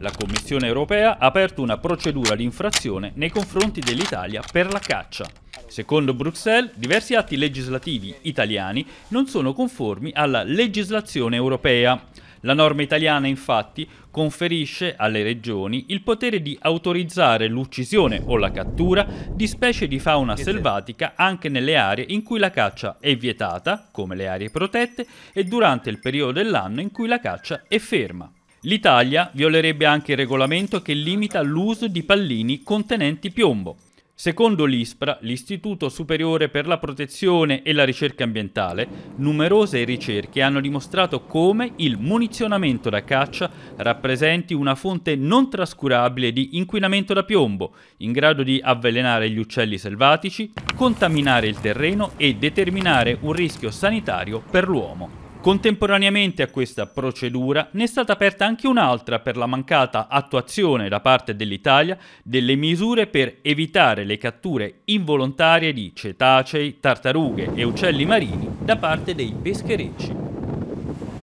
la Commissione europea ha aperto una procedura di infrazione nei confronti dell'Italia per la caccia. Secondo Bruxelles, diversi atti legislativi italiani non sono conformi alla legislazione europea. La norma italiana infatti conferisce alle regioni il potere di autorizzare l'uccisione o la cattura di specie di fauna selvatica anche nelle aree in cui la caccia è vietata, come le aree protette, e durante il periodo dell'anno in cui la caccia è ferma. L'Italia violerebbe anche il regolamento che limita l'uso di pallini contenenti piombo. Secondo l'ISPRA, l'Istituto Superiore per la Protezione e la Ricerca Ambientale, numerose ricerche hanno dimostrato come il munizionamento da caccia rappresenti una fonte non trascurabile di inquinamento da piombo, in grado di avvelenare gli uccelli selvatici, contaminare il terreno e determinare un rischio sanitario per l'uomo. Contemporaneamente a questa procedura ne è stata aperta anche un'altra per la mancata attuazione da parte dell'Italia delle misure per evitare le catture involontarie di cetacei, tartarughe e uccelli marini da parte dei pescherecci.